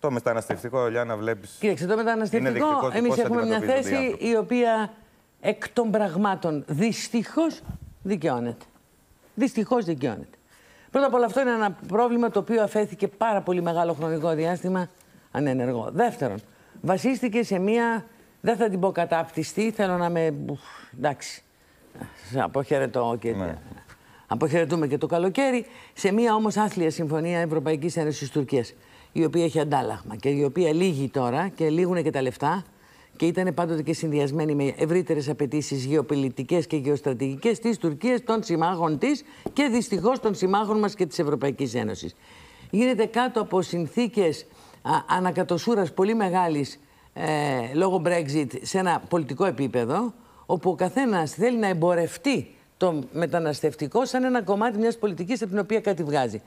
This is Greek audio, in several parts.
Το μεταναστευτικό, να βλέπεις. Κοίταξε, το μεταναστευτικό. Εμεί έχουμε μια θέση η οποία εκ των πραγμάτων δυστυχώς δικαιώνεται. Δυστυχώς δικαιώνεται. Πρώτα απ' όλα, αυτό είναι ένα πρόβλημα το οποίο αφέθηκε πάρα πολύ μεγάλο χρονικό διάστημα ανενεργό. Δεύτερον, βασίστηκε σε μία. Δεν θα την πω κατάπτυστη, θέλω να με. εντάξει. Αποχαιρετώ και. Ναι. Αποχαιρετούμε και το καλοκαίρι. Σε μία όμως άθλια συμφωνία Ευρωπαϊκής Ένωση Τουρκία η οποία έχει αντάλλαγμα και η οποία λύγει τώρα και λύγουν και τα λεφτά και ήταν πάντοτε και συνδυασμένη με ευρύτερες απαιτήσεις γεωπολιτικές και γεωστρατηγικές της Τουρκίας, των συμμάχων της και δυστυχώς των συμμάχων μας και της Ευρωπαϊκής Ένωσης. Γίνεται κάτω από συνθήκες ανακατοσούρας πολύ μεγάλης ε, λόγω Brexit σε ένα πολιτικό επίπεδο, όπου ο καθένας θέλει να εμπορευτεί το μεταναστευτικό σαν ένα κομμάτι μιας πολιτικής από την οποία κάτι βγάζει.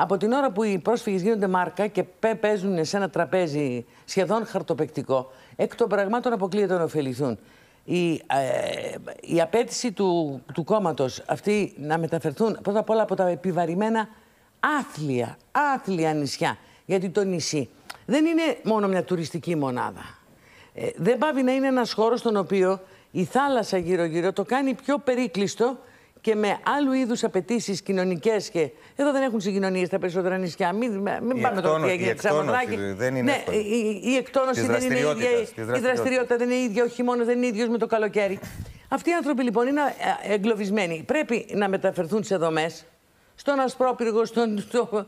Από την ώρα που οι πρόσφυγες γίνονται μάρκα και παίζουν σε ένα τραπέζι σχεδόν χαρτοπεκτικό, εκ των πραγμάτων αποκλείεται να ωφεληθούν. Η, ε, η απέτηση του, του κόμματος αυτή να μεταφερθούν πρώτα απ' όλα από τα επιβαρημένα άθλια, άθλια νησιά. Γιατί το νησί δεν είναι μόνο μια τουριστική μονάδα. Ε, δεν πάβει να είναι ένας χώρος στον οποίο η θάλασσα γύρω-γύρω το κάνει πιο περίκλειστο και με άλλου είδους απαιτήσεις κοινωνικές. Και... Εδώ δεν έχουν συγκοινωνίες τα περισσότερα νησιά. Μην, μην η πάμε τώρα τι έγινε Δεν είναι ναι, η, η, εκτόνωση δεν είναι ίδια. Η δραστηριότητας δεν είναι ίδια. Ο χειμώνας δεν είναι ίδιος με το καλοκαίρι. Αυτοί οι άνθρωποι λοιπόν είναι ε, εγκλωβισμένοι. Πρέπει να μεταφερθούν σε δομές. Στον Ασπρόπυργο, στον στο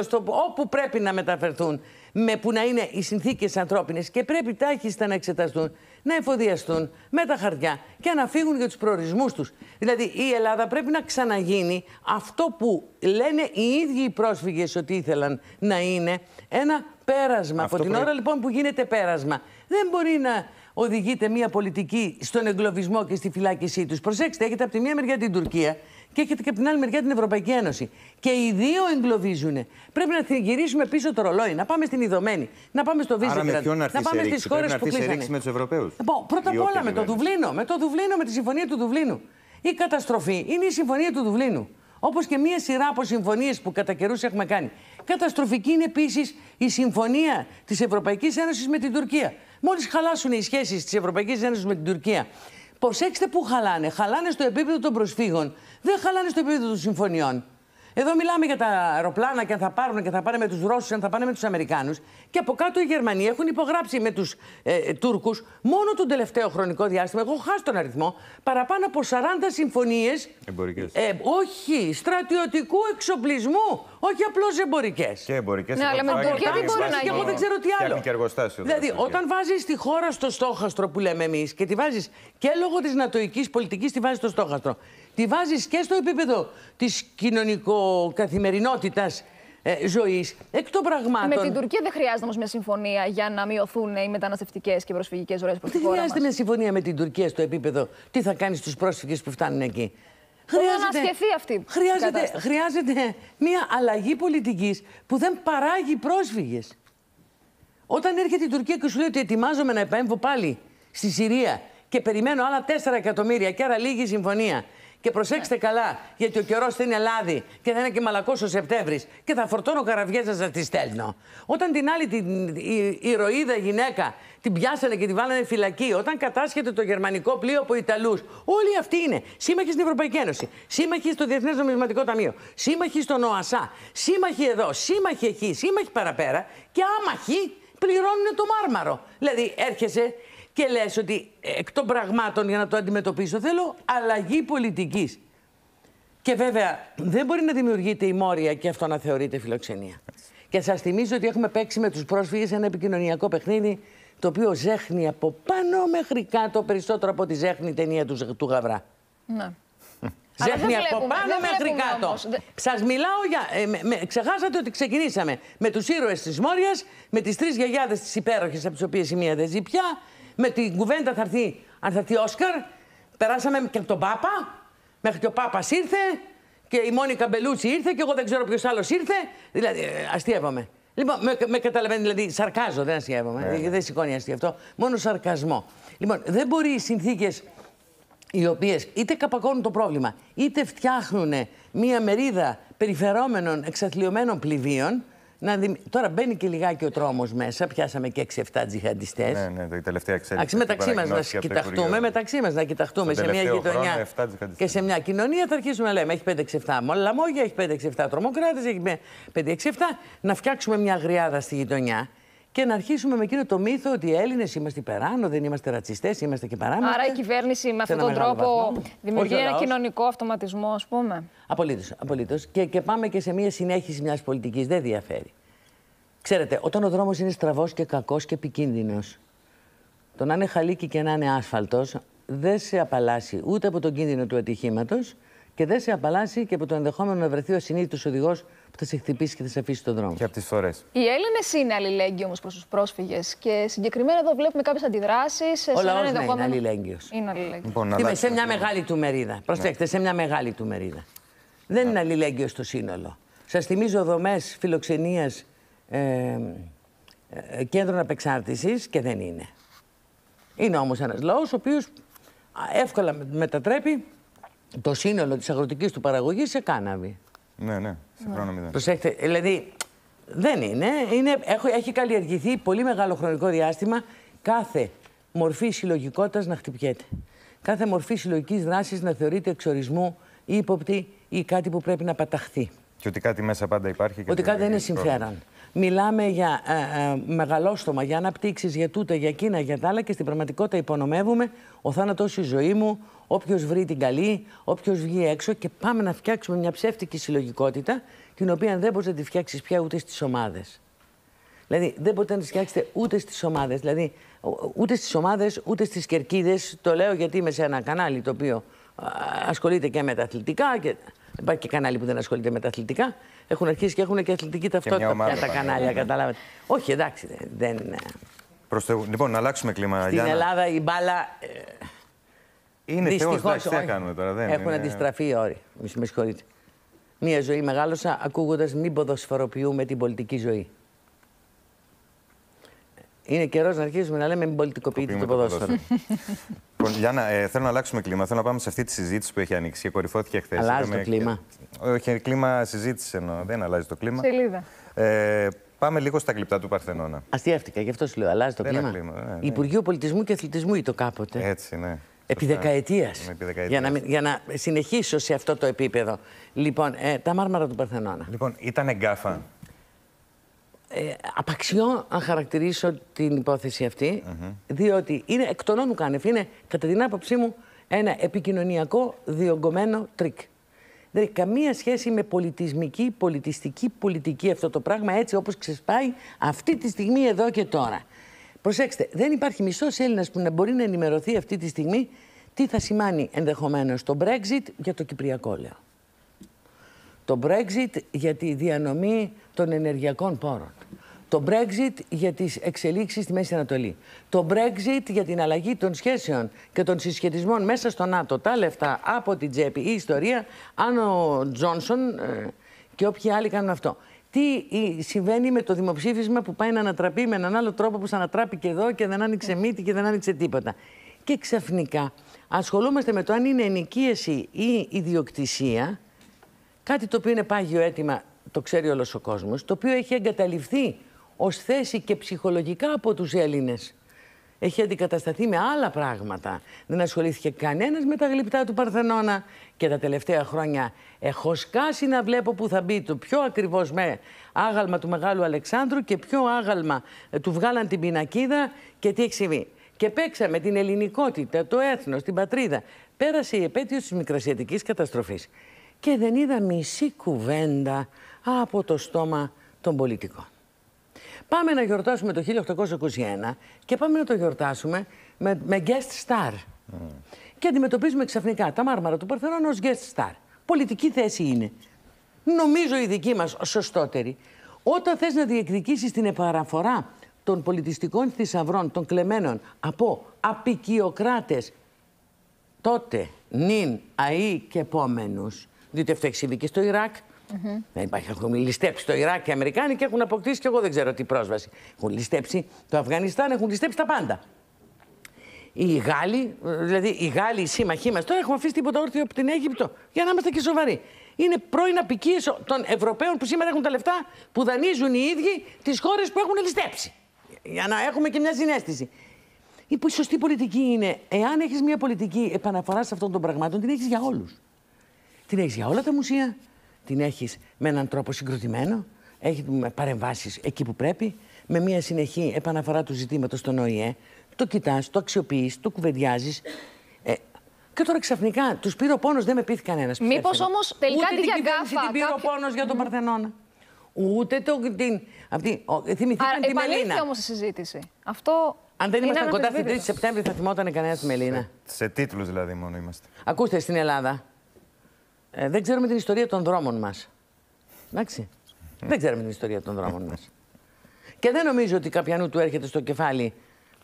στο, όπου πρέπει να μεταφερθούν. Με που να είναι οι συνθήκες ανθρώπινες και πρέπει τάχιστα να εξεταστούν να εφοδιαστούν με τα χαρτιά και να φύγουν για τους προορισμούς τους. Δηλαδή, η Ελλάδα πρέπει να ξαναγίνει αυτό που λένε οι ίδιοι οι πρόσφυγες ότι ήθελαν να είναι ένα πέρασμα. Αυτό από την ώρα λοιπόν που γίνεται πέρασμα, δεν μπορεί να οδηγείται μια πολιτική στον εγκλωβισμό και στη φυλάκισή τους. Προσέξτε, έχετε από τη μία μεριά την Τουρκία και έχετε και από την άλλη μεριά την Ευρωπαϊκή Ένωση. Και οι δύο εγκλωβίζουν. Πρέπει να γυρίσουμε πίσω το ρολόι, να πάμε στην Ιδωμένη, να πάμε στο Βίζεγκραντ, να, πάμε στι χώρε που κλείσανε. με τους Ευρωπαίους. Πρώτα απ' όλα με το Δουβλίνο, με το Δουβλίνο, με τη συμφωνία του Δουβλίνου. Η καταστροφή είναι η συμφωνία του Δουβλίνου. Όπως και μία σειρά από συμφωνίες που κατά καιρούς έχουμε κάνει. Καταστροφική είναι επίσης η συμφωνία της Ευρωπαϊκής Ένωσης με την Τουρκία. Μόλις χαλάσουν οι σχέσεις της Ευρωπαϊκής Ένωσης με την Τουρκία Προσέξτε που χαλάνε. Χαλάνε στο επίπεδο των προσφύγων. Δεν χαλάνε στο επίπεδο των συμφωνιών. Εδώ μιλάμε για τα αεροπλάνα και αν θα πάρουν και θα πάνε με τους Ρώσους, αν θα πάνε με τους Αμερικάνους. Και από κάτω οι Γερμανοί έχουν υπογράψει με τους ε, Τούρκους μόνο τον τελευταίο χρονικό διάστημα. Εγώ χάσω τον αριθμό. Παραπάνω από 40 συμφωνίες. Εμπορικές. Ε, όχι, στρατιωτικού εξοπλισμού. Όχι απλώς εμπορικές. Και εμπορικές. Ναι, αλλά με την Τουρκία δεν μπορεί να γίνει. Εγώ δεν ξέρω τι άλλο. Και Δηλαδή, όταν βάζεις τη χώρα στο στόχαστρο που λέμε εμείς και τη βάζεις και λόγω της νατοική πολιτικής τη βάζεις στο στόχαστρο τη βάζεις και στο επίπεδο της κοινωνικοκαθημερινότητας ε, ζωής. Εκ των πραγμάτων. Με την Τουρκία δεν χρειάζεται όμως μια συμφωνία για να μειωθούν οι μεταναστευτικές και προσφυγικές ροές προς τη χώρα. Δεν χρειάζεται μια συμφωνία με την Τουρκία στο επίπεδο τι θα κάνεις στους πρόσφυγες που φτάνουν εκεί. Χρειάζεται, να αυτή χρειάζεται, χρειάζεται μια αλλαγή πολιτικής που δεν παράγει πρόσφυγες. Όταν έρχεται η Τουρκία και σου λέει ότι ετοιμάζομαι να επέμβω πάλι στη Συρία και περιμένω άλλα 4 εκατομμύρια και άρα λίγη συμφωνία και προσέξτε καλά, γιατί ο καιρός είναι λάδι και θα είναι και μαλακός ο Σεπτέμβρης και θα φορτώνω καραβιές να τη στέλνω. Όταν την άλλη την ηρωίδα γυναίκα την πιάσανε και την βάλανε φυλακή, όταν κατάσχεται το γερμανικό πλοίο από Ιταλούς, όλοι αυτοί είναι σύμμαχοι στην Ευρωπαϊκή Ένωση, σύμμαχοι στο Διεθνές Νομισματικό Ταμείο, σύμμαχοι στον ΟΑΣΑ, σύμμαχοι εδώ, σύμμαχοι εκεί, σύμμαχοι παραπέρα και άμαχοι πληρώνουν το μάρμαρο. Δηλαδή έρχεσαι και λες ότι εκ των πραγμάτων για να το αντιμετωπίσω θέλω αλλαγή πολιτικής. Και βέβαια δεν μπορεί να δημιουργείται η μόρια και αυτό να θεωρείται φιλοξενία. Και σας θυμίζω ότι έχουμε παίξει με τους πρόσφυγες ένα επικοινωνιακό παιχνίδι το οποίο ζέχνει από πάνω μέχρι κάτω περισσότερο από τη ζέχνη ταινία του, του Γαβρά. Ναι. Ζέχνει από βλέπουμε, πάνω μέχρι κάτω. Σας μιλάω για. Ε, με, με, ξεχάσατε ότι ξεκινήσαμε με τους ήρωες της Μόριας, με τις τρεις γιαγιάδες της υπέροχης από τις οποίες η μία δεν ζει πια, με την κουβέντα θα έρθει, αν θα έρθει Όσκαρ, περάσαμε και από τον Πάπα, μέχρι και ο Πάπας ήρθε και η Μόνικα Μπελούτσι ήρθε και εγώ δεν ξέρω ποιος άλλος ήρθε. Δηλαδή, ε, αστείευαμε. Λοιπόν, με, με καταλαβαίνει, δηλαδή, σαρκάζω, δεν αστείευαμε. Ναι, ναι. Δεν σηκώνει αστείο αυτό. Μόνο σαρκασμό. Λοιπόν, δεν μπορεί οι συνθήκες οι οποίες είτε καπακώνουν το πρόβλημα, είτε φτιάχνουν μία μερίδα περιφερόμενων εξαθλειωμένων πληβίων, να δι... Τώρα μπαίνει και λιγάκι ο τρόμος μέσα. Πιάσαμε και 6-7 τζιχαντιστές. Ναι, ναι, η τελευταία εξέλιξη. μεταξύ μας να κοιταχτούμε, μεταξύ μας να κοιταχτούμε σε μια γειτονιά και σε μια κοινωνία θα αρχίσουμε να λέμε έχει 5-6-7 μολαμόγια, έχει 5-6-7 τρομοκράτες, έχει 5-6-7. Να φτιάξουμε μια γριάδα στη γειτονιά και να αρχίσουμε με εκείνο το μύθο ότι οι Έλληνες είμαστε υπεράνω, δεν είμαστε ρατσιστές, είμαστε και παράνομοι. Άρα η κυβέρνηση με αυτόν τον τρόπο δημιουργεί ένα κοινωνικό αυτοματισμό, ας πούμε. Απολύτως. Απολύτως. Και, και πάμε και σε μια συνέχιση μιας πολιτικής. Δεν διαφέρει. Ξέρετε, όταν ο δρόμος είναι στραβός και κακός και επικίνδυνος, το να είναι χαλίκι και να είναι άσφαλτος δεν σε απαλλάσσει ούτε από τον κίνδυνο του ατυχήματος, και δεν σε απαλλάσσει και από το ενδεχόμενο να βρεθεί ο συνήθιτο οδηγός που θα σε χτυπήσει και θα σε αφήσει τον δρόμο. Και από τις φορές. Οι Έλληνες είναι αλληλέγγυοι όμως προς τους πρόσφυγες. Και συγκεκριμένα εδώ βλέπουμε κάποιες αντιδράσεις. Ο λαός ναι, ενδεχόμενο... είναι αλληλέγγυος. Είναι αλληλέγγυος. Λοιπόν, Είμαι, σε μια μεγάλη του μερίδα. Ναι. Προσέξτε, σε μια μεγάλη του μερίδα. Δεν είναι αλληλέγγυος στο σύνολο. Σας θυμίζω δομές φιλοξενίας ε, ε, κέντρων απεξάρτησης και δεν είναι. Είναι όμως ένας λαός ο οποίος εύκολα μετατρέπει το σύνολο της αγροτικής του παραγωγής σε κάναβη. Ναι, ναι, σε χρόνο μηδέν. Προσέχτε, δηλαδή δεν είναι. είναι έχει καλλιεργηθεί πολύ μεγάλο χρονικό διάστημα κάθε μορφή συλλογικότητας να χτυπιέται. Κάθε μορφή συλλογικής δράσης να θεωρείται εξορισμού ή ύποπτη ή κάτι που πρέπει να παταχθεί. Και ότι κάτι μέσα πάντα υπάρχει. Και ότι κάτι δεν είναι συμφέρον μιλάμε για ε, ε, μεγαλόστομα, για αναπτύξεις, για τούτα, για εκείνα, για τα άλλα και στην πραγματικότητα υπονομεύουμε ο θάνατο η ζωή μου, όποιος βρει την καλή, όποιος βγει έξω και πάμε να φτιάξουμε μια ψεύτικη συλλογικότητα την οποία δεν μπορείς να τη φτιάξεις πια ούτε στις ομάδες. Δηλαδή δεν μπορείτε να τη φτιάξετε ούτε στις ομάδες. Δηλαδή ούτε στις ομάδες ούτε στις κερκίδες. Το λέω γιατί είμαι σε ένα κανάλι το οποίο ε, ασχολείται και με τα αθλητικά. Και... Δεν υπάρχει και κανάλι που δεν ασχολείται με τα αθλητικά. Έχουν αρχίσει και έχουν και αθλητική ταυτότητα και πια τα κανάλια, ναι. καταλάβατε. Όχι, εντάξει, δεν. Ε. Προστεύω. Λοιπόν, να αλλάξουμε κλίμα. Στην Ελλάδα η μπάλα. Ε, είναι θεός, εντάξει, τι κάνουμε τώρα. Δεν έχουν αντιστραφεί οι όροι. με συγχωρείτε. Μία ζωή μεγάλωσα ακούγοντας μην ποδοσφοροποιούμε την πολιτική ζωή. Είναι καιρός να αρχίσουμε να λέμε μην πολιτικοποιείτε το ποδόσφαιρο. Λοιπόν, Λιάννα, ε, θέλω να αλλάξουμε κλίμα. Θέλω να πάμε σε αυτή τη συζήτηση που έχει ανοίξει και κορυφώθηκε χθες. Αλλάζει Είχαμε... το κλίμα. Όχι, κλίμα συζήτηση εννοώ. Δεν αλλάζει το κλίμα. Σελίδα. Ε, Πάμε λίγο στα κλειπτά του Παρθενώνα. Αστιαύτηκα, γι' αυτό σου λέω. Αλλάζει το Δεν κλίμα. κλίμα ε, ναι. Υπουργείο Πολιτισμού και Αθλητισμού ή το κάποτε. Έτσι, ναι. Επί δεκαετία. Για, να, για να συνεχίσω σε αυτό το επίπεδο. Λοιπόν, ε, τα μάρμαρα του Παρθενώνα. Λοιπόν, ήταν εγκάφα. Ε, απαξιώ αν χαρακτηρίσω την υπόθεση αυτή, διότι είναι εκ των όνων κάνευ. Είναι, κατά την άποψή μου, ένα επικοινωνιακό διογκωμένο τρίκ. Δεν δηλαδή, έχει καμία σχέση με πολιτισμική, πολιτιστική πολιτική αυτό το πράγμα, έτσι όπως ξεσπάει αυτή τη στιγμή εδώ και τώρα. Προσέξτε, δεν υπάρχει μισός Έλληνας που να μπορεί να ενημερωθεί αυτή τη στιγμή τι θα σημάνει ενδεχομένως το Brexit για το Κυπριακό, λέω. Το Brexit για τη διανομή των ενεργειακών πόρων. Το Brexit για τις εξελίξεις στη Μέση Ανατολή. Το Brexit για την αλλαγή των σχέσεων και των συσχετισμών μέσα στο ΝΑΤΟ. Τα λεφτά από την τσέπη. Η ιστορία, αν ο Τζόνσον ε, και όποιοι άλλοι κάνουν αυτό. Τι συμβαίνει με το δημοψήφισμα που πάει να ανατραπεί με έναν άλλο τρόπο που θα ανατράπει και εδώ και δεν άνοιξε μύτη και δεν άνοιξε τίποτα. Και ξαφνικά ασχολούμαστε με το αν είναι ενοικίαση ή ιδιοκτησία Κάτι το οποίο είναι πάγιο αίτημα, το ξέρει όλος ο κόσμος, το οποίο έχει εγκαταληφθεί ως θέση και ψυχολογικά από τους Έλληνες. Έχει αντικατασταθεί με άλλα πράγματα. Δεν ασχολήθηκε κανένας με τα γλυπτά του Παρθενώνα και τα τελευταία χρόνια έχω σκάσει να βλέπω που θα μπει το πιο ακριβώς με άγαλμα του Μεγάλου Αλεξάνδρου και πιο άγαλμα ε, του βγάλαν την πινακίδα και τι έχει συμβεί. Και παίξαμε την ελληνικότητα, το έθνος, την πατρίδα. Πέρασε η επέτειος της Μικρασιατικής καταστροφής και δεν είδα μισή κουβέντα από το στόμα των πολιτικών. Πάμε να γιορτάσουμε το 1821 και πάμε να το γιορτάσουμε με, με guest star. Mm. Και αντιμετωπίζουμε ξαφνικά τα μάρμαρα του Παρθενών ως guest star. Πολιτική θέση είναι. Νομίζω η δική μας σωστότερη. Όταν θες να διεκδικήσεις την επαναφορά των πολιτιστικών θησαυρών, των κλεμμένων από απικιοκράτες τότε, νυν, αΐ και επόμενους διότι αυτό έχει συμβεί και στο Ιράκ. Mm -hmm. Δεν υπάρχει, έχουν ληστέψει το Ιράκ και οι Αμερικάνοι και έχουν αποκτήσει και εγώ δεν ξέρω τι πρόσβαση. Έχουν ληστέψει το Αφγανιστάν, έχουν ληστέψει τα πάντα. Οι Γάλλοι, δηλαδή οι Γάλλοι, οι σύμμαχοί μας, τώρα έχουν αφήσει τίποτα όρθιο από την Αίγυπτο. Για να είμαστε και σοβαροί. Είναι πρώην απικίες των Ευρωπαίων που σήμερα έχουν τα λεφτά που δανείζουν οι ίδιοι τις χώρες που έχουν ληστέψει. Για να έχουμε και μια συνέστηση. Η σωστή πολιτική είναι, εάν έχεις μια πολιτική επαναφοράς αυτών των πραγμάτων, την έχεις για όλους. Την έχεις για όλα τα μουσεία. Την έχεις με έναν τρόπο συγκροτημένο. Έχει παρεμβάσεις εκεί που πρέπει. Με μια συνεχή επαναφορά του ζητήματος στον ΟΗΕ. Το κοιτάς, το αξιοποιείς, το κουβεντιάζεις. Ε, και τώρα ξαφνικά τους πήρε ο πόνος, δεν με πείθει κανένας. Μήπως όμως τελικά την διαγκάφα. Δεν πήρε κάποιο... ο πόνος για τον mm. Παρθενώνα. Ούτε το, την. Αυτή, ο, θυμηθήκαν τη Μελίνα. όμως η συζήτηση. Αυτό. Αν δεν ήμασταν κοντά στην 3η Σεπτέμβρη, θα θυμόταν κανένας τη Μελίνα. Σε, σε τίτλους δηλαδή μόνο είμαστε. Ακούστε στην Ελλάδα. Ε, δεν ξέρουμε την ιστορία των δρόμων μας. Εντάξει. Δεν ξέρουμε την ιστορία των δρόμων μας. Και δεν νομίζω ότι καπιανού του έρχεται στο κεφάλι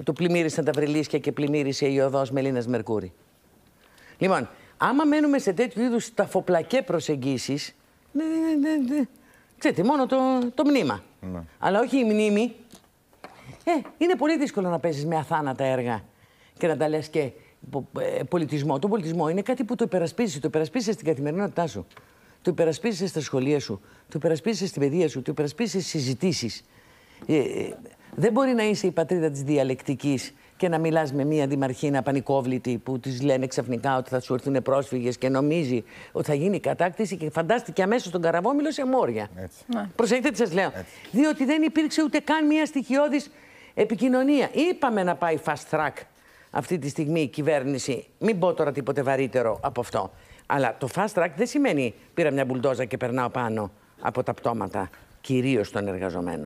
του πλημμύρισαν τα βρελίσκια και πλημμύρισε η οδός Μελίνας Μερκούρη. Λοιπόν, άμα μένουμε σε τέτοιου είδους ταφοπλακέ προσεγγίσεις, ναι, ναι, ναι, ξέρετε, μόνο το, το μνήμα. Ναι. Αλλά όχι η μνήμη. Ε, είναι πολύ δύσκολο να παίζεις με αθάνατα έργα και να τα λες και ε, πολιτισμό. Το πολιτισμό είναι κάτι που το υπερασπίζεις. Το υπερασπίζει στην καθημερινότητά σου. Το υπερασπίζει στα σχολεία σου. Το υπερασπίζει στην παιδεία σου. Το υπερασπίζει στις συζητήσεις. Ε, ε, δεν μπορεί να είσαι η πατρίδα της διαλεκτικής και να μιλάς με μία δημαρχίνα πανικόβλητη που της λένε ξαφνικά ότι θα σου έρθουν πρόσφυγες και νομίζει ότι θα γίνει κατάκτηση και φαντάστηκε αμέσω τον καραβόμιλο σε μόρια. Ναι. Προσέχετε τι σας λέω. Διότι δεν υπήρξε ούτε καν μία στοιχειώδης επικοινωνία. Είπαμε να πάει fast track αυτή τη στιγμή η κυβέρνηση, μην πω τώρα τίποτε βαρύτερο από αυτό. Αλλά το fast track δεν σημαίνει πήρα μια μπουλντόζα και περνάω πάνω από τα πτώματα, κυρίως των εργαζομένων.